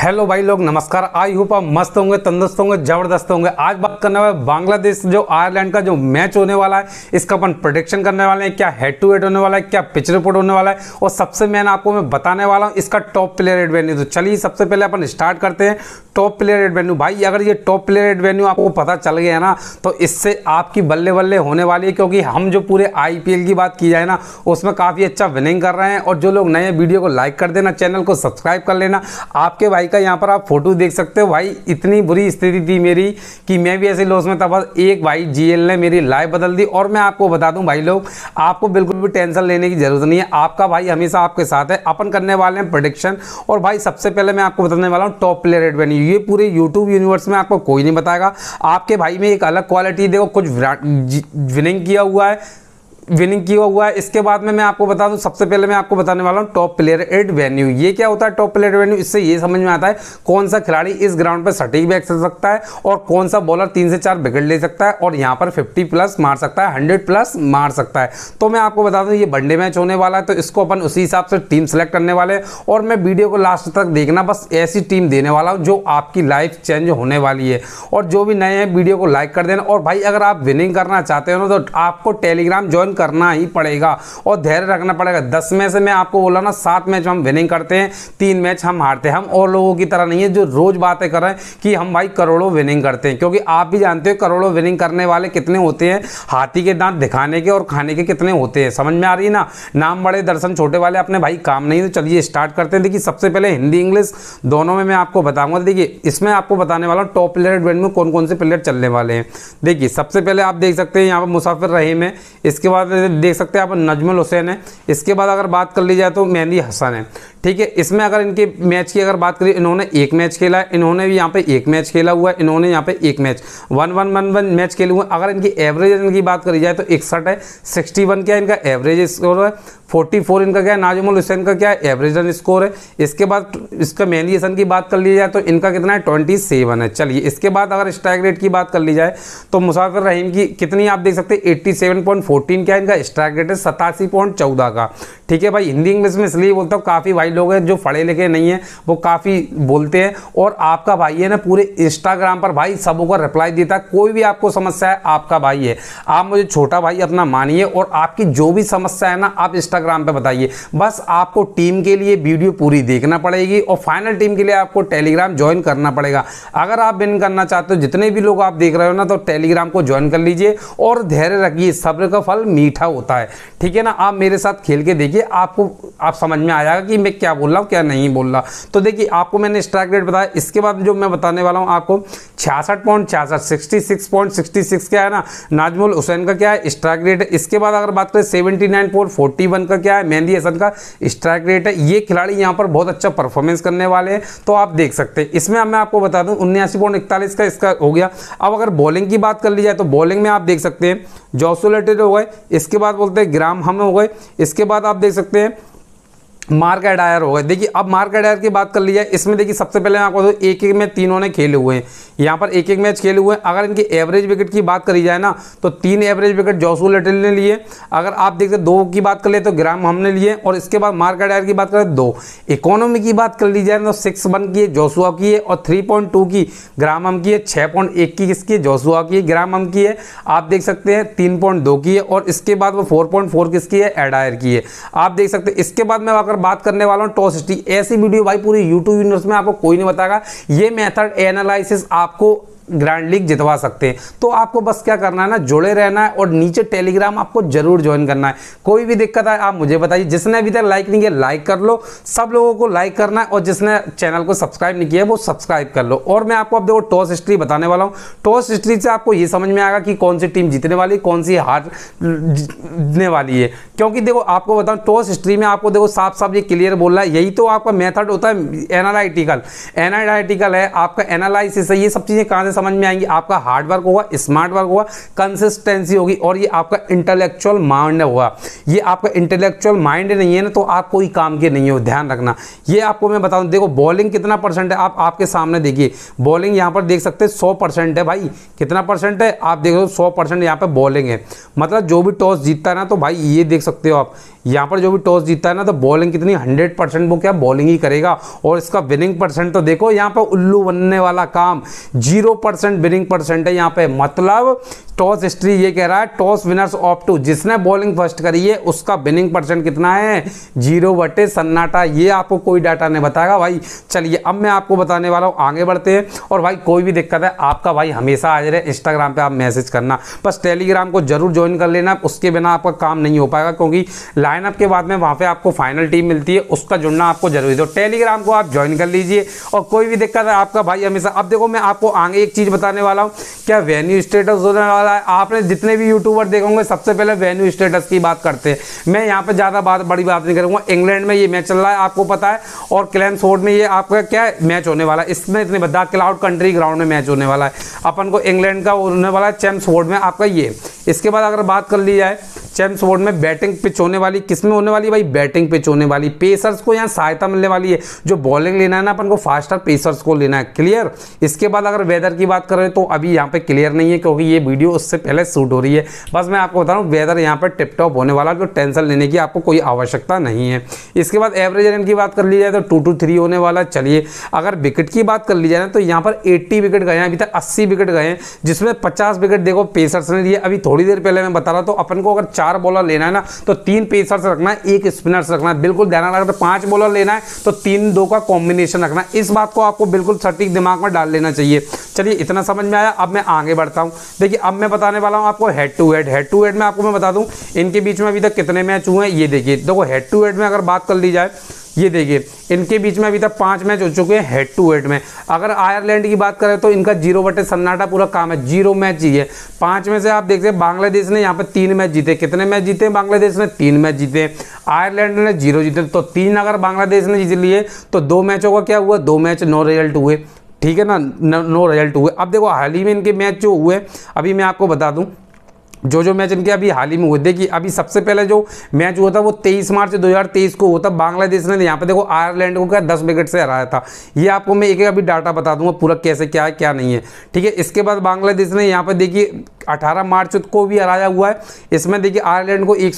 hello भाई लोग नमस्कार आई होप आप मस्त होंगे तंदुरुस्त होंगे जबरदस्त होंगे आज बात करने वाले बांग्लादेश जो आयरलैंड का जो मैच होने वाला है इसका अपन प्रोडिक्शन करने वाले हैं क्या हेड टू हेड होने वाला है क्या पिच रिपोर्ट होने वाला है और सबसे मैंने आपको मैं बताने वाला हूँ इसका टॉप प्लेयर एड वेन्यू तो चलिए सबसे पहले अपन स्टार्ट करते हैं टॉप प्लेयर एड वेन्यू भाई अगर ये टॉप प्लेयर एड वेन्यू आपको पता चल गया है ना तो इससे आपकी बल्ले बल्ले होने वाली है क्योंकि हम जो पूरे आई की बात की जाए ना उसमें काफ़ी अच्छा विनिंग कर रहे हैं और जो लोग नए वीडियो को लाइक कर देना चैनल को सब्सक्राइब कर लेना आपके भाई भाई का यहाँ पर आप फोटो देख सकते हो भाई इतनी बुरी स्थिति थी मेरी कि मैं भी ऐसे लॉस में था बस एक भाई जीएल ने मेरी लाइफ बदल दी और मैं आपको बता दूं भाई लोग आपको बिल्कुल भी टेंशन लेने की जरूरत नहीं है आपका भाई हमेशा आपके साथ है अपन करने वाले हैं प्रोडिक्शन और भाई सबसे पहले मैं आपको बताने वाला हूँ टॉप प्लेयर एडवेन्यू ये पूरे यूट्यूब यूनिवर्स में आपको कोई नहीं बताएगा आपके भाई में एक अलग क्वालिटी देखो कुछ विनिंग किया हुआ है विनिंग किया हुआ है इसके बाद में मैं आपको बता दूं सबसे पहले मैं आपको बताने वाला हूं टॉप प्लेयर एट वेन्यू ये क्या होता है टॉप प्लेयर वेन्यू इससे ये समझ में आता है कौन सा खिलाड़ी इस ग्राउंड पर सटीक बैक कर सकता है और कौन सा बॉलर तीन से चार विकेट ले सकता है और यहाँ पर फिफ्टी प्लस मार सकता है हंड्रेड प्लस मार सकता है तो मैं आपको बता दूँ ये वनडे मैच होने वाला है तो इसको अपन उसी हिसाब से टीम सेलेक्ट करने वाले हैं और मैं वीडियो को लास्ट तक देखना बस ऐसी टीम देने वाला हूँ जो आपकी लाइफ चेंज होने वाली है और जो भी नए हैं वीडियो को लाइक कर देना और भाई अगर आप विनिंग करना चाहते हो ना तो आपको टेलीग्राम ज्वाइन करना ही पड़ेगा और धैर्य रखना पड़ेगा दस में से मैं आपको बोला ना सात मैच हम विनिंग करते हैं तीन मैच हम हारते हैं हम और लोगों की तरह नहीं है जो रोज बातें कर रहे हैं कि हम भाई करोड़ों विनिंग करते हैं क्योंकि आप भी जानते हो करोड़ों विनिंग करने वाले कितने होते हैं हाथी के दांत दिखाने के और खाने के कितने होते हैं समझ में आ रही है ना नाम बड़े दर्शन छोटे वाले अपने भाई काम नहीं तो चलिए स्टार्ट करते हैं देखिए सबसे पहले हिंदी इंग्लिश दोनों में मैं आपको बताऊंगा देखिए इसमें आपको बताने वाला हूँ टॉप प्लेयर इवेंट में कौन कौन से प्लेयर चलने वाले हैं देखिए सबसे पहले आप देख सकते हैं यहाँ पर मुसाफिर रहीम है इसके बाद देख सकते हैं आप नजमुल हुसैन है इसके बाद अगर बात कर ली जाए तो मेहंदी हसन है ठीक है इसमें अगर इनके मैच की अगर बात करें इन्होंने एक मैच खेला है इन्होंने भी यहाँ पे एक मैच खेला हुआ है इन्होंने यहाँ पे एक match one one one one match खेले हुए अगर इनकी एवरेज इनकी बात करी जाए तो इकसठ है सिक्सटी वन क्या इनका एवरेज स्कोर है फोर्टी फोर इनका क्या है नाजमुल हुसैन का क्या है एवरेज रन स्कोर है इसके बाद इसका मेहंदी हसन की बात कर ली जाए तो इनका कितना है ट्वेंटी सेवन है चलिए इसके बाद अगर स्ट्राइक रेट की बात कर ली जाए तो मुसाफिर रहीम की कितनी आप देख सकते हैं एट्टी सेवन पॉइंट फोर्टीन क्या इनका स्ट्राइक रेट है सतासी पॉइंट चौदह का ठीक है भाई हिंदी इंग्लिश में इसलिए बोलता हूँ काफ़ी वाइड लोग हैं जो पढ़े लिखे नहीं हैं वो काफ़ी बोलते हैं और आपका भाई है ना पूरे इंस्टाग्राम पर भाई सबों का रिप्लाई देता है कोई भी आपको समस्या है आपका भाई है आप मुझे छोटा भाई अपना मानिए और आपकी जो भी समस्या है ना आप इंस्टाग्राम पर बताइए बस आपको टीम के लिए वीडियो पूरी देखना पड़ेगी और फाइनल टीम के लिए आपको टेलीग्राम ज्वाइन करना पड़ेगा अगर आप विन करना चाहते हो जितने भी लोग आप देख रहे हो ना तो टेलीग्राम को ज्वाइन कर लीजिए और धैर्य रखिए सब्र का फल मीठा होता है ठीक है ना आप मेरे साथ खेल के देखिए आपको आप समझ में आ जाएगा कि मैं क्या बोल रहा हूँ क्या नहीं बोल रहा तो देखिए आपको मैंने स्ट्राइक रेट बताया इसके बाद जो मैं बताने वाला हूँ आपको छियासठ पॉइंट छियासठ sixty six point sixty six क्या है ना नाजमुल हुसैन का क्या है स्ट्राइक रेट है इसके बाद अगर बात करें seventy nine point forty one का क्या है मेहंदी हसन का स्ट्राइक रेट है ये खिलाड़ी यहाँ पर बहुत अच्छा परफॉर्मेंस करने वाले हैं तो आप देख सकते हैं इसमें मैं आपको बता दूँ उन्यासी पॉइंट इकतालीस का इसका हो गया अब अगर बॉलिंग की बात कर ली जाए तो बॉलिंग में आप देख सकते हैं जॉसोलेटेड हो गए इसके बाद बोलते हैं ग्राम हम हो गए इसके बाद आप देख सकते हैं मार्क एडायर हो गए देखिए अब मार्केट आयर की बात कर ली जाए इसमें देखिए सबसे पहले आपको तो एक एक में तीनों ने खेले हुए हैं यहाँ पर एक एक मैच खेले हुए हैं अगर इनकी एवरेज विकेट की बात करी जाए ना तो तीन एवरेज विकेट जोसू लटेल ने लिए अगर आप देखते दो की बात कर ले तो ग्राम हमने लिए और इसके बाद मार्केट एडायर की बात करें दो इकोनॉमी की बात कर ली जाए तो सिक्स वन की है जोसुआ की है और थ्री पॉइंट टू की ग्राम हम की है छः पॉइंट एक की किसकी है जोसुआ की है ग्राम हम की है आप देख सकते हैं तीन पॉइंट दो की है और इसके बाद वो फोर पॉइंट फोर किसकी है एडायर की है आप देख सकते हैं इसके बाद मैं वाकर बात करने वाला टॉस टॉसिटी ऐसी वीडियो भाई पूरी यूट्यूब यूनिवर्स में आपको कोई नहीं बताएगा ये मेथड एनालिसिस आपको ग्रैंड लीग जितवा सकते हैं तो आपको बस क्या करना है ना जुड़े रहना है और नीचे टेलीग्राम आपको जरूर ज्वाइन करना है कोई भी दिक्कत है आप मुझे बताइए जिसने अभी तक लाइक नहीं किया लाइक कर लो सब लोगों को लाइक करना है और जिसने चैनल को सब्सक्राइब नहीं किया वो सब्सक्राइब कर लो और मैं आपको अब देखो टॉस हिस्ट्री बताने वाला हूँ टॉस हिस्ट्री से आपको ये समझ में आएगा कि कौन सी टीम जीतने वाली कौन सी जीतने वाली है क्योंकि देखो आपको बताऊँ टॉस हिस्ट्री में आपको देखो साफ साफ ये क्लियर बोल रहा है यही तो आपका मेथड होता है एनालाइटिकल एनालाइटिकल है आपका एनालिस है ये सब चीज़ें कहाँ से समझ में आएंगे आपका हार्डवर्क होगा स्मार्ट वर्क होगा कंसिस्टेंसी होगी और ये आपका इंटेलेक्चुअल माइंड होगा ये आपका इंटेलेक्चुअल माइंड नहीं है ना तो आप कोई काम के नहीं हो ध्यान रखना ये आपको मैं बताऊँ देखो बॉलिंग कितना परसेंट है आप आपके सामने देखिए बॉलिंग यहाँ पर देख सकते हैं सौ परसेंट है भाई कितना परसेंट है आप देखो सौ परसेंट यहाँ पर बॉलिंग है मतलब जो भी टॉस जीतता है ना तो भाई ये देख सकते हो आप यहाँ पर जो भी टॉस जीतता है ना तो बॉलिंग कितनी हंड्रेड परसेंट वो क्या बॉलिंग ही करेगा और इसका विनिंग परसेंट तो देखो यहाँ पर उल्लू बनने वाला काम जीरो परसेंट विनिंग परसेंट है यहाँ पे मतलब टॉस हिस्ट्री ये कह रहा है टॉस विनर्स ऑफ टू जिसने बॉलिंग फर्स्ट करी है उसका विनिंग परसेंट कितना है जीरो बटे सन्नाटा ये आपको कोई डाटा नहीं बताएगा भाई चलिए अब मैं आपको बताने वाला हूँ आगे बढ़ते हैं और भाई कोई भी दिक्कत है आपका भाई हमेशा हाजिर है इंस्टाग्राम पर आप मैसेज करना बस टेलीग्राम को जरूर ज्वाइन कर लेना उसके बिना आपका काम नहीं हो पाएगा क्योंकि लाइनअप के बाद में वहाँ पर आपको फाइनल टीम मिलती है उसका जुड़ना आपको जरूरी है टेलीग्राम तो को आप ज्वाइन कर लीजिए और कोई भी दिक्कत है आपका भाई हमेशा अब देखो मैं आपको आगे एक चीज़ बताने वाला हूँ क्या वेन्यू स्टेटस होने वाला है आपने जितने भी यूट्यूबर देखे होंगे सबसे पहले वेन्यू स्टेटस की बात करते हैं मैं यहाँ पर ज़्यादा बात बड़ी बात नहीं करूँगा इंग्लैंड में ये मैच चल रहा है आपको पता है और क्लैम्स होर्ड में ये आपका क्या मैच होने वाला है इसमें इतने बता क्लाउड कंट्री ग्राउंड में मैच होने वाला है अपन को इंग्लैंड का होने वाला है चैम्स वोर्ड में आपका ये इसके बाद अगर बात कर ली जाए चैम्स बोर्ड में बैटिंग पिच होने वाली किस में होने वाली भाई बैटिंग पिच होने वाली पेसर्स को यहाँ सहायता मिलने वाली है जो बॉलिंग लेना है ना अपन को फास्टर पेसर्स को लेना है क्लियर इसके बाद अगर वेदर की बात करें तो अभी यहाँ पे क्लियर नहीं है क्योंकि ये वीडियो उससे पहले शूट हो रही है बस मैं आपको बता रहा हूँ वेदर यहाँ पर टिप टॉप होने वाला तो टेंशन लेने की आपको कोई आवश्यकता नहीं है इसके बाद एवरेज रन की बात कर ली जाए तो टू टू थ्री होने वाला चलिए अगर विकेट की बात कर ली जाए तो यहाँ पर एट्टी विकेट गए हैं अभी तक अस्सी विकेट गए हैं जिसमें पचास विकेट देखो पेसर्स ने दिए अभी थोड़ी देर पहले मैं बता रहा तो अपन को अगर चार चार बॉलर लेना है ना तो तीन पेसर्स रखना है एक स्पिनर्स रखना है बिल्कुल ध्यान रखना तो पांच बॉलर लेना है तो तीन दो का कॉम्बिनेशन रखना है इस बात को आपको बिल्कुल सटीक दिमाग में डाल लेना चाहिए चलिए इतना समझ में आया अब मैं आगे बढ़ता हूँ देखिए अब मैं बताने वाला हूँ आपको head to head head to head में आपको मैं बता दूँ इनके बीच में अभी तक कितने मैच हुए हैं ये देखिए देखो हेड टू हेड में अगर बात कर ली जाए ये देखिए इनके बीच में अभी तक पांच मैच हो चुके हैं हेड टू हेड में अगर आयरलैंड की बात करें तो इनका जीरो बटे सन्नाटा पूरा काम है जीरो मैच ही है पांच में से आप देखते हैं बांग्लादेश ने यहाँ पर तीन मैच जीते कितने मैच जीते हैं बांग्लादेश ने तीन मैच जीते आयरलैंड ने जीरो जीते तो तीन अगर बांग्लादेश ने जीत लिए तो दो मैचों का क्या हुआ दो मैच नो रिजल्ट हुए ठीक है ना नो रिजल्ट हुए अब देखो हाल ही में इनके मैच जो हुए अभी मैं आपको बता दूँ जो जो मैच इनके अभी हाल ही में हुए देखिए अभी सबसे पहले जो मैच हुआ था वो 23 मार्च 2023 को हुआ था बांग्लादेश ने यहाँ पे देखो आयरलैंड को क्या दस विकेट से हराया था ये आपको मैं एक एक अभी डाटा बता दूंगा पूरा कैसे क्या है क्या नहीं है ठीक है इसके बाद बांग्लादेश ने यहाँ पे देखिए 18 मार्च को भी हराया हुआ है इसमें देखिए आयरलैंड को एक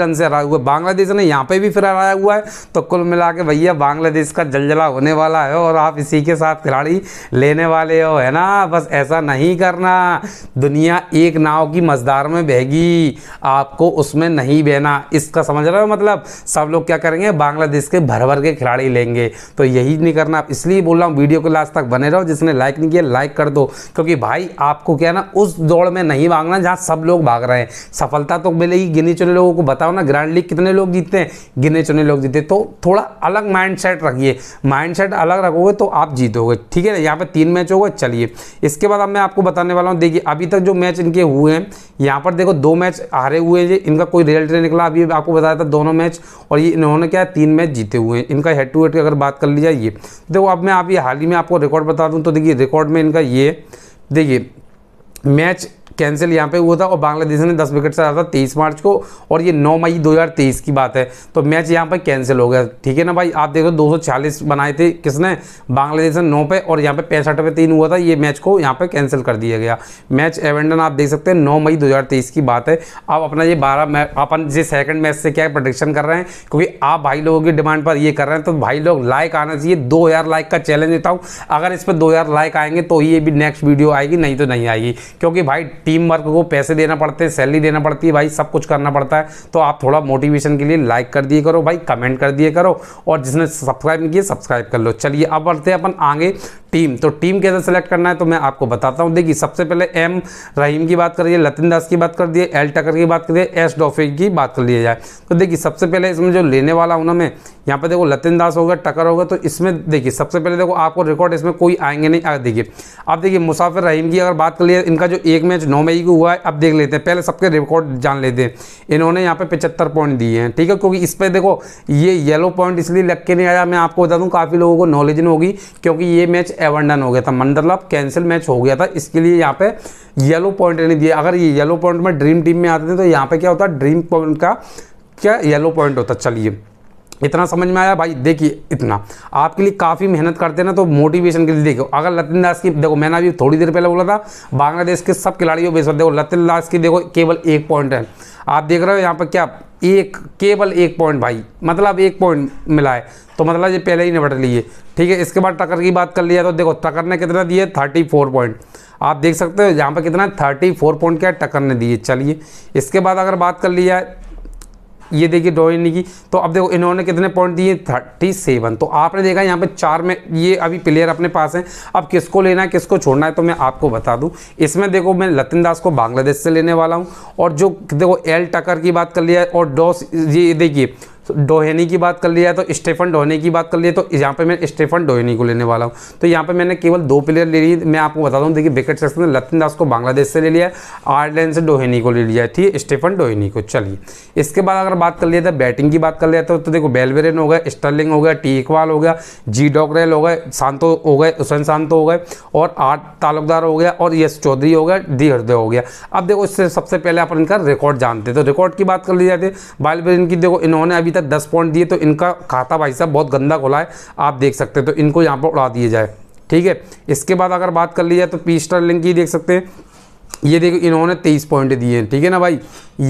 रन से हराया हुआ है बांग्लादेश ने यहाँ पे भी फिर हराया हुआ है तो कुल मिला के भैया बांग्लादेश का जलजला होने वाला है और आप इसी के साथ खिलाड़ी लेने वाले हो है ना बस ऐसा नहीं करना दुनिया एक नाव की मजदार में बहेगी आपको उसमें नहीं बहना इसका समझ रहे हो मतलब सब लोग क्या करेंगे बांग्लादेश के भर भर के खिलाड़ी लेंगे तो यही नहीं करना आप इसलिए बोल रहा हूँ वीडियो को लास्ट तक बने रहो जिसने लाइक नहीं किया लाइक कर दो क्योंकि भाई आपको क्या ना उस दौड़ में नहीं भागना जहाँ सब लोग भाग रहे हैं सफलता तो मिलेगी गिने चुने लोगों को बताओ ना ग्रैंड लीग कितने लोग जीतते हैं गिने चुने लोग जीते तो थोड़ा अलग माइंड रखिए माइंड अलग रखोगे तो आप जीतोगे ठीक है ना यहाँ पर तीन मैच हो गए चलिए इसके बाद अब मैं आपको बताने वाला हूँ देखिए अभी तक जो मैच इनके हुए हैं यहाँ पर देखो दो मैच हारे हुए हैं इनका कोई रिजल्ट नहीं निकला अभी आपको बताया था दोनों मैच और ये इन्होंने क्या तीन मैच जीते हुए हैं इनका हेड टू हेड की अगर बात कर ली जाए ये देखो अब मैं आप ये हाल ही में आपको रिकॉर्ड बता दूं तो देखिए रिकॉर्ड में इनका ये देखिए मैच कैंसिल यहाँ पे हुआ था और बांग्लादेश ने 10 विकेट से हारा था तेईस मार्च को और ये 9 मई 2023 की बात है तो मैच यहाँ पर कैंसिल हो गया ठीक है ना भाई आप देखो 240 बनाए थे किसने बांग्लादेश ने नौ पे और यहाँ पे पैंसठ पे तीन हुआ था ये मैच को यहाँ पर कैंसिल कर दिया गया मैच एवेंडन आप देख सकते हैं नौ मई दो की बात है आप अपना ये बारह अपन जिस सेकेंड मैच से क्या प्रोडिक्शन कर रहे हैं क्योंकि आप भाई लोगों की डिमांड पर ये कर रहे हैं तो भाई लोग लाइक आना चाहिए दो लाइक का चैलेंज देता हूँ अगर इस पर दो लाइक आएंगे तो ये भी नेक्स्ट वीडियो आएगी नहीं तो नहीं आएगी क्योंकि भाई टीम वर्क को पैसे देना पड़ते हैं सैलरी देना पड़ती है भाई सब कुछ करना पड़ता है तो आप थोड़ा मोटिवेशन के लिए लाइक कर दिए करो भाई कमेंट कर दिए करो और जिसने सब्सक्राइब नहीं किया सब्सक्राइब कर लो चलिए अब बढ़ते हैं अपन आगे टीम तो टीम कैसे सेलेक्ट करना है तो मैं आपको बताता हूँ देखिए सबसे पहले एम रहीम की बात करिए लतिन दास की बात कर दिए एल टकर की बात करिए एस डॉफे की बात कर लिया जाए तो देखिए सबसे पहले इसमें जो लेने वाला हूँ ना मैं यहाँ पे देखो लतिन दास होगा टकर होगा तो इसमें देखिए सबसे पहले देखो आपको रिकॉर्ड इसमें कोई आएंगे नहीं देखिए आप देखिए मुसाफिर रहीम की अगर बात कर लिए इनका जो एक मैच नौ नौ मई को हुआ है अब देख लेते हैं पहले सबके रिकॉर्ड जान लेते हैं इन्होंने यहाँ पे पचहत्तर पॉइंट दिए हैं ठीक है क्योंकि इस पर देखो ये येलो पॉइंट इसलिए लग के नहीं आया मैं आपको बता दूँ काफ़ी लोगों को नॉलेज नहीं होगी क्योंकि ये मैच एवंडन हो गया था मतलब कैंसिल मैच हो गया था इसके लिए यहाँ पे येलो पॉइंट नहीं दिया अगर ये येलो पॉइंट में ड्रीम टीम में आते थे तो यहाँ पे क्या होता ड्रीम पॉइंट का क्या येलो पॉइंट होता चलिए इतना समझ में आया भाई देखिए इतना आपके लिए काफ़ी मेहनत करते हैं ना तो मोटिवेशन के लिए देखो अगर लतिन दास की देखो मैंने अभी थोड़ी देर पहले बोला था बांग्लादेश के सब खिलाड़ियों बेसर देखो लतिन दास की देखो केवल एक पॉइंट है आप देख रहे हो यहाँ पर क्या एक केवल एक पॉइंट भाई मतलब एक पॉइंट मिला है तो मतलब ये पहले ही निपट लिए ठीक है इसके बाद टकर की बात कर लिया तो देखो टकर ने कितना दिए थर्टी फोर पॉइंट आप देख सकते हो यहाँ पर कितना थर्टी फोर पॉइंट क्या टकर ने दिए चलिए इसके बाद अगर बात कर लिया ये देखिए डॉ की तो अब देखो इन्होंने कितने पॉइंट दिए थर्टी सेवन तो आपने देखा यहाँ पे चार में ये अभी प्लेयर अपने पास हैं अब किसको लेना है किसको छोड़ना है तो मैं आपको बता दूँ इसमें देखो मैं लतिन दास को बांग्लादेश से लेने वाला हूँ और जो देखो एल टकर की बात कर लिया और डॉस ये देखिए डोहेनी की बात कर लिया तो स्टेफन डोहेनी की बात कर लिया तो यहाँ पे मैं स्टेफन डोहेनी को लेने वाला हूँ तो यहाँ पे मैंने केवल दो प्लेयर ले ली मैं आपको बता दूँ देखिए विकेट सेक्शन में लतिन दास को बांग्लादेश से ले लिया आयरलैंड से डोहेनी को ले लिया ठीक है स्टेफन डोहेनी को चलिए इसके बाद अगर बात कर लिया तो बैटिंग की बात कर लिया तो, देखो बेलवेरन हो गया स्टर्लिंग हो गया टी इकबाल हो गया जी डॉकरेल हो गए शांतो हो गए हुसैन शांतो हो गए और आठ तालुकदार हो गया और यश चौधरी हो गया डी हृदय हो गया अब देखो इससे सबसे पहले अपन इनका रिकॉर्ड जानते तो रिकॉर्ड की बात कर ली जाती है बालवेरन की देखो इन्होंने अभी अभी तक दस पॉइंट दिए तो इनका खाता भाई साहब बहुत गंदा खुला है आप देख सकते हैं तो इनको यहाँ पर उड़ा दिया जाए ठीक है इसके बाद अगर बात कर ली जाए तो पी स्टार लिंक ही देख सकते हैं ये देखो इन्होंने तेईस पॉइंट दिए हैं ठीक है ना भाई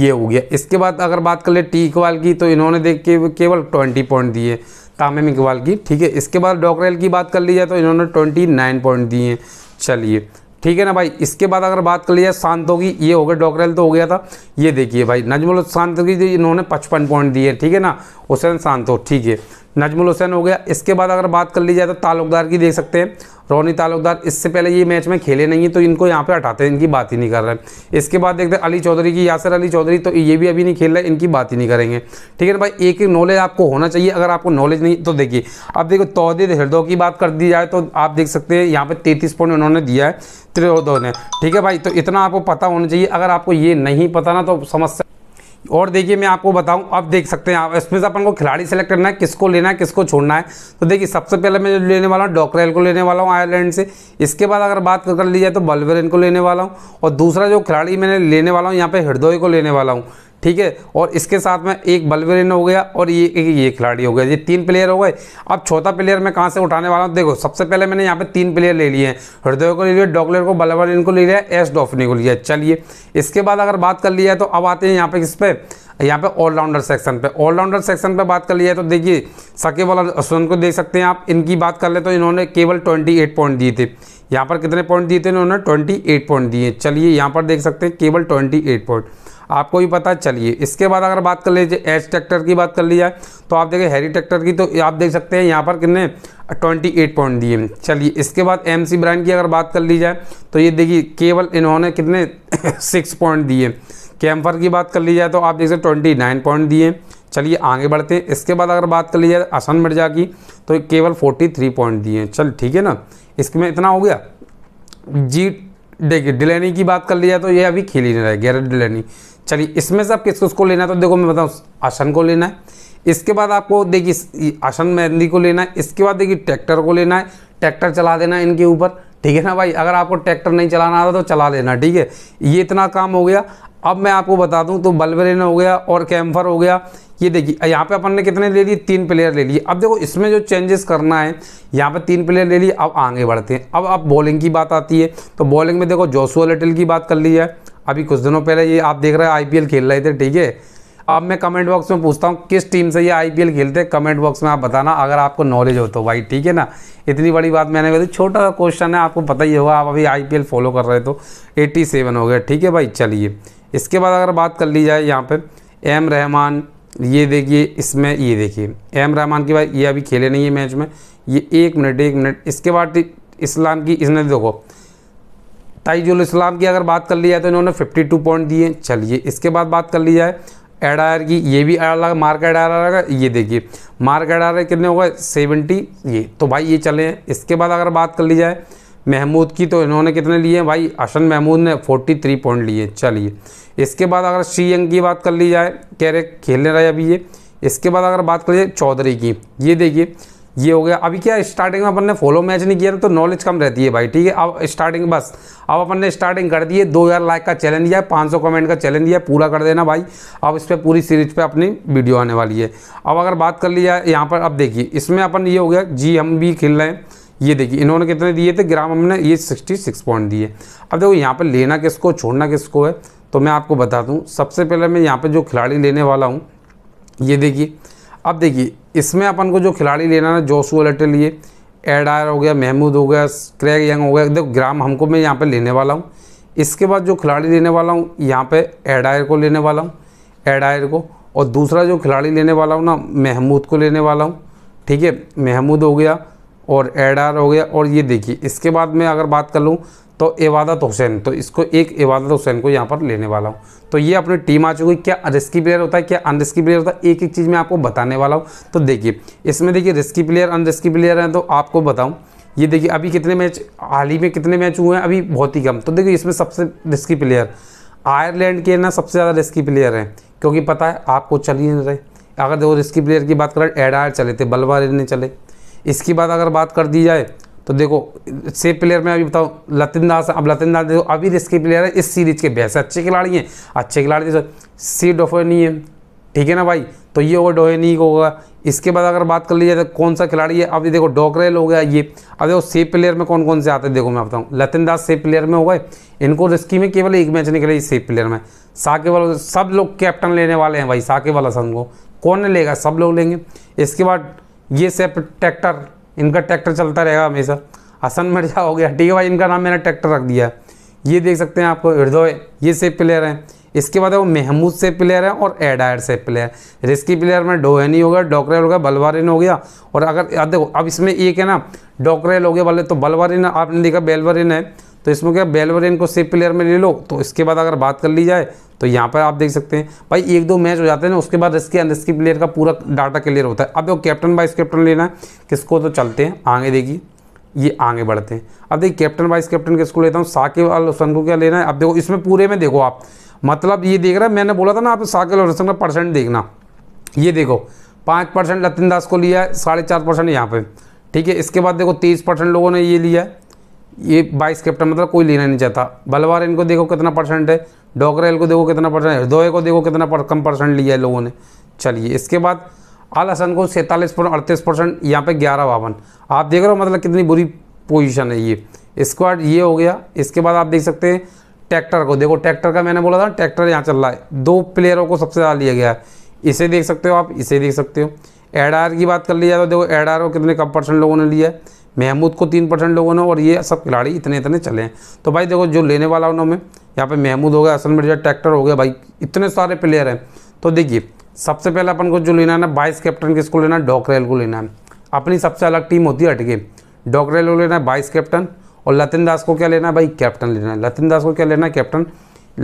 ये हो गया इसके बाद अगर बात कर ले टी इकबाल की तो इन्होंने देख के केवल ट्वेंटी पॉइंट दिए तामिम इकबाल की ठीक है इसके बाद डॉकरेल की बात कर ली जाए तो इन्होंने ट्वेंटी नाइन पॉइंट दिए हैं चलिए ठीक है ना भाई इसके बाद अगर बात कर लिया शांतों की ये हो गया डॉक्रेल तो हो गया था ये देखिए भाई नजमुल शांत की इन्होंने पचपन पॉइंट दिए ठीक है ना हुसैन शांतो ठीक है नजमुल हुसैन हो गया इसके बाद अगर बात कर ली जाए तो तालुकदार की देख सकते हैं रोनी तालुकदार इससे पहले ये मैच में खेले नहीं है तो इनको यहाँ पे हटाते हैं इनकी बात ही नहीं कर रहे इसके बाद देखते हैं अली चौधरी की यासर अली चौधरी तो ये भी अभी नहीं खेल रहे इनकी बात ही नहीं करेंगे ठीक है ना भाई एक एक नॉलेज आपको होना चाहिए अगर आपको नॉलेज नहीं तो देखिए अब देखो तोहदे हृदय की बात कर दी जाए तो आप देख सकते हैं यहाँ पर तैंतीस पॉइंट उन्होंने दिया है त्रिहोदय ने ठीक है भाई तो इतना आपको पता होना चाहिए अगर आपको ये नहीं पता ना तो समस्या और देखिए मैं आपको बताऊं आप देख सकते हैं आप इसमें से अपन को खिलाड़ी सेलेक्ट करना है किसको लेना है किसको छोड़ना है तो देखिए सबसे पहले मैं लेने वाला हूँ डॉक्रेल को लेने वाला हूँ आयरलैंड से इसके बाद अगर बात कर ली जाए तो बलवेरन को लेने वाला हूँ और दूसरा जो खिलाड़ी मैंने लेने वाला हूँ यहाँ पर हृदय को लेने वाला हूँ ठीक है और इसके साथ में एक बलवेरिन हो गया और ये ये खिलाड़ी हो गया ये तीन प्लेयर हो गए अब चौथा प्लेयर मैं कहाँ से उठाने वाला हूँ देखो सबसे पहले मैंने यहाँ पे तीन प्लेयर ले लिए हैं हृदय को ले लिया डॉगलर को बलवेरिन को ले लिया एस डॉफनी को लिया चलिए इसके बाद अगर बात कर लिया तो अब आते हैं यहाँ पे किस पे यहाँ पे ऑलराउंडर सेक्शन पे ऑलराउंडर सेक्शन पे बात कर लिया तो देखिए सके वाला सुन को देख सकते हैं आप इनकी बात कर ले तो इन्होंने केवल 28 पॉइंट दिए थे यहाँ पर कितने पॉइंट दिए थे इन्होंने 28 पॉइंट दिए चलिए यहाँ पर देख सकते हैं केवल 28 पॉइंट आपको भी पता चलिए इसके बाद अगर बात कर लीजिए एच ट्रैक्टर की बात कर ली जाए तो आप देखें हैरी ट्रैक्टर की तो आप देख सकते हैं यहाँ पर कितने ट्वेंटी एट पॉइंट दिए चलिए इसके बाद एम सी ब्रांड की अगर बात कर ली जाए तो ये देखिए केवल इन्होंने कितने सिक्स पॉइंट दिए कैम्फर की बात कर ली जाए तो आप देख सकते ट्वेंटी नाइन पॉइंट दिए चलिए आगे बढ़ते हैं इसके बाद अगर बात कर ली जाए असन मिर्जा की तो केवल फोर्टी थ्री पॉइंट दिए चल ठीक है ना इसमें इतना हो गया जी देखिए डिलेनी की बात कर ली जाए तो ये अभी खेली नहीं रहा है गैरेट डिलेनी चलिए इसमें से आप किस किस को लेना है तो देखो मैं बताऊँ आसन को लेना है इसके बाद आपको देखिए आसन मेहंदी को लेना है इसके बाद देखिए ट्रैक्टर को लेना है ट्रैक्टर चला देना है इनके ऊपर ठीक है ना भाई अगर आपको ट्रैक्टर नहीं चलाना आता तो चला लेना ठीक है ये इतना काम हो गया अब मैं आपको बता दूं तो बल्बरेन हो गया और कैम्फर हो गया ये देखिए यहाँ पे अपन ने कितने ले लिए तीन प्लेयर ले लिए अब देखो इसमें जो चेंजेस करना है यहाँ पे तीन प्लेयर ले लिए अब आगे बढ़ते हैं अब अब बॉलिंग की बात आती है तो बॉलिंग में देखो जोसुआ लिटिल की बात कर ली है अभी कुछ दिनों पहले ये आप देख रहे हैं आईपीएल खेल रहे थे ठीक है अब मैं कमेंट बॉक्स में पूछता हूँ किस टीम से ये आईपीएल खेलते हैं कमेंट बॉक्स में आप बताना अगर आपको नॉलेज हो तो भाई ठीक है ना इतनी बड़ी बात मैंने कही छोटा सा क्वेश्चन है आपको पता ही होगा आप अभी आईपीएल फॉलो कर रहे तो 87 हो गया ठीक है भाई चलिए इसके बाद अगर बात कर ली जाए यहाँ पर एम रहमान ये देखिए इसमें ये देखिए एम रहमान के बाद ये अभी खेले नहीं है मैच में ये एक मिनट एक मिनट इसके बाद इस्लाम की इसने देखो ताइजुल इस्लाम की अगर बात कर ली जाए तो इन्होंने 52 पॉइंट दिए चलिए इसके बाद बात कर ली जाए एड की ये भी अलग मार्क एड आयर ये देखिए मार्क एड आयर कितने होगा सेवेंटी ये तो भाई ये चले हैं इसके बाद अगर बात कर ली जाए महमूद की तो इन्होंने कितने लिए हैं भाई अशन महमूद ने 43 पॉइंट लिए चलिए इसके बाद अगर यंग की बात कर ली जाए कह रहे खेलने रहे अभी ये इसके बाद अगर बात करिए चौधरी की ये देखिए ये हो गया अभी क्या स्टार्टिंग में अपन ने फॉलो मैच नहीं किया तो नॉलेज कम रहती है भाई ठीक है अब स्टार्टिंग बस अब अपन ने स्टार्टिंग कर दी है दो हज़ार लाइक का चैलेंज दिया है पाँच सौ कमेंट का चैलेंज दिया है पूरा कर देना भाई अब इस पर पूरी सीरीज पे अपनी वीडियो आने वाली है अब अगर बात कर ली जाए यहाँ पर अब देखिए इसमें अपन ये हो गया जी हम भी खेल रहे हैं ये देखिए इन्होंने कितने दिए थे ग्राम हमने ये सिक्सटी सिक्स पॉइंट दिए अब देखो यहाँ पर लेना किसको छोड़ना किसको है तो मैं आपको बता दूँ सबसे पहले मैं यहाँ पर जो खिलाड़ी लेने वाला हूँ ये देखिए अब देखिए इसमें अपन को जो खिलाड़ी लेना है जोसू अलेटे लिए एडायर हो गया महमूद हो गया क्रैग यंग हो गया देखो ग्राम हमको मैं यहाँ पे लेने वाला हूँ इसके बाद जो खिलाड़ी लेने वाला हूँ यहाँ पे एडायर को लेने वाला हूँ एडायर को और दूसरा जो खिलाड़ी लेने वाला हूँ ना महमूद को लेने वाला हूँ ठीक है महमूद हो गया और एडार हो गया और ये देखिए इसके बाद मैं अगर बात कर लूँ तो इबादत हुसैन तो इसको एक इबादत हुसैन को यहाँ पर लेने वाला हूँ तो ये अपनी टीम आ चुकी है क्या रिस्की प्लेयर होता है क्या अनरिस्की प्लेयर होता है एक एक चीज़ मैं आपको बताने वाला हूँ तो देखिए इसमें देखिए रिस्की प्लेयर अनरिस्की प्लेयर हैं तो आपको बताऊँ ये देखिए अभी कितने मैच हाल ही में कितने मैच हुए हैं अभी बहुत ही कम तो देखिए इसमें सबसे रिस्की प्लेयर आयरलैंड के ना सबसे ज़्यादा रिस्की प्लेयर हैं क्योंकि पता है आपको चल ही नहीं रहे अगर देखो रिस्की प्लेयर की बात करें एडायर चले थे बलवा ने चले इसकी बात अगर बात कर दी जाए तो देखो सेफ प्लेयर में अभी बताओ लतिन दास अब लतिन दास देखो अभी रिस्की प्लेयर है इस सीरीज के वैसे अच्छे खिलाड़ी हैं अच्छे खिलाड़ी सी तो डोफेनी है ठीक है ना भाई तो ये होगा डोहेनी होगा इसके बाद अगर बात कर ली जाए तो कौन सा खिलाड़ी है अब ये देखो डोकरेल हो गया ये अब देखो सेफ प्लेयर में कौन कौन से आते हैं देखो मैं बताऊँ लतिन दास सेफ प्लेयर में हो गए इनको रिस्की में केवल एक मैच निकले से सेफ प्लेयर में साके वाला सब लोग कैप्टन लेने वाले हैं भाई साके वाला सन को कौन लेगा सब लोग लेंगे इसके बाद ये सेफ ट्रैक्टर इनका ट्रैक्टर चलता रहेगा हमेशा हसन मिर्जा हो गया ठीक है भाई इनका नाम मैंने ट्रैक्टर रख दिया ये देख सकते हैं आपको हृदय ये सेफ प्लेयर हैं इसके बाद है वो महमूद सेफ प्लेयर हैं और Adair safe player risky player में डोहनी हो गया डॉकरेल हो गया बलवारिन हो गया और अगर देखो अब इसमें एक है ना डॉकरेल हो गया बल्ले तो बलवारिन आपने देखा बेलवरिन है तो इसमें क्या बेलवरियन को सेफ प्लेयर में ले लो तो इसके बाद अगर बात कर ली जाए तो यहाँ पर आप देख सकते हैं भाई एक दो मैच हो जाते हैं ना उसके बाद रिस्की रिस्की प्लेयर का पूरा डाटा क्लियर होता है अब देखो कैप्टन वाइस कैप्टन लेना है किसको तो चलते हैं आगे देखिए ये आगे बढ़ते हैं अब देखिए कैप्टन वाइस कैप्टन किसको लेता हूँ साकिब अल हसन को क्या लेना है अब देखो इसमें पूरे में देखो आप मतलब ये देख रहा है मैंने बोला था ना आप साकिब अल हसन का परसेंट देखना ये देखो पाँच परसेंट लतिन दास को लिया है साढ़े चार परसेंट यहाँ पर ठीक है इसके बाद देखो तेईस परसेंट लोगों ने ये लिया है ये बाइस कैप्टन मतलब कोई लेना नहीं चाहता बलवार इनको देखो कितना परसेंट है डोगरेल को देखो कितना परसेंट है हृदय को देखो कितना पर, कम परसेंट लिया है लोगों ने चलिए इसके बाद अल हसन को सैंतालीस परसेंट अड़तीस परसेंट यहाँ पर ग्यारह बावन आप देख रहे हो मतलब कितनी बुरी पोजिशन है ये स्क्वाड ये हो गया इसके बाद आप देख सकते हैं ट्रैक्टर को देखो ट्रैक्टर का मैंने बोला था ट्रैक्टर यहाँ चल रहा है दो प्लेयरों को सबसे ज़्यादा लिया गया है इसे देख सकते हो आप इसे देख सकते हो एडार की बात कर लिया जाए तो देखो एडार को कितने कम परसेंट लोगों ने लिया है महमूद को तीन परसेंट लोगों ने और ये सब खिलाड़ी इतने इतने चले हैं तो भाई देखो जो लेने वाला उन्होंने यहाँ पे महमूद हो गया असल मिर्जा ट्रैक्टर हो गया भाई इतने सारे प्लेयर हैं तो देखिए सबसे पहले अपन को जो लेना है ना बाइस कैप्टन किसको लेना है डॉकरेल को लेना है अपनी सबसे अलग टीम होती है हटके डॉकरेल को लेना है बाइस कैप्टन और लतिन दास को क्या लेना है भाई कैप्टन लेना है लतिन दास को क्या लेना है कैप्टन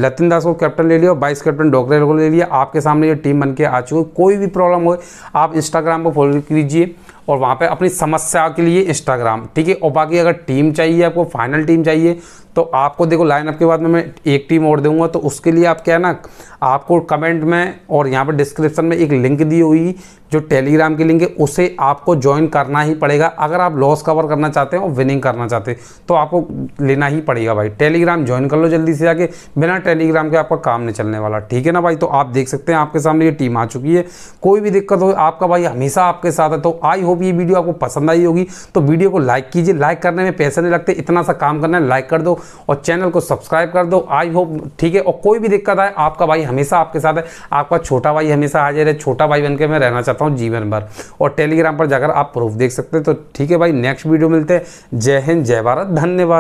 लतिन दास को कैप्टन ले लिया और बाइस कैप्टन डॉकरेल को ले लिया आपके सामने ये टीम बन के आ चुकी कोई भी प्रॉब्लम हो आप इंस्टाग्राम पर फॉलो कीजिए और वहाँ पर अपनी समस्या के लिए इंस्टाग्राम ठीक है और बाकी अगर टीम चाहिए आपको फाइनल टीम चाहिए तो आपको देखो लाइनअप के बाद में मैं एक टीम और दूंगा तो उसके लिए आप क्या ना आपको कमेंट में और यहाँ पर डिस्क्रिप्शन में एक लिंक दी हुई जो टेलीग्राम की लिंक है उसे आपको ज्वाइन करना ही पड़ेगा अगर आप लॉस कवर करना चाहते हैं और विनिंग करना चाहते हैं तो आपको लेना ही पड़ेगा भाई टेलीग्राम ज्वाइन कर लो जल्दी से जाके बिना टेलीग्राम के आपका काम नहीं चलने वाला ठीक है ना भाई तो आप देख सकते हैं आपके सामने ये टीम आ चुकी है कोई भी दिक्कत हो आपका भाई हमेशा आपके साथ है तो आई होप ये वीडियो आपको पसंद आई होगी तो वीडियो को लाइक कीजिए लाइक करने में पैसे नहीं लगते इतना सा काम करना है लाइक कर दो और चैनल को सब्सक्राइब कर दो आई होप ठीक है और कोई भी दिक्कत आए आपका भाई हमेशा आपके साथ है आपका छोटा भाई हमेशा हाजिर है छोटा भाई बन के मैं रहना चाहता करता हूँ जीवन भर और टेलीग्राम पर जाकर आप प्रूफ देख सकते हैं तो ठीक है भाई नेक्स्ट वीडियो मिलते हैं जय हिंद जय भारत धन्यवाद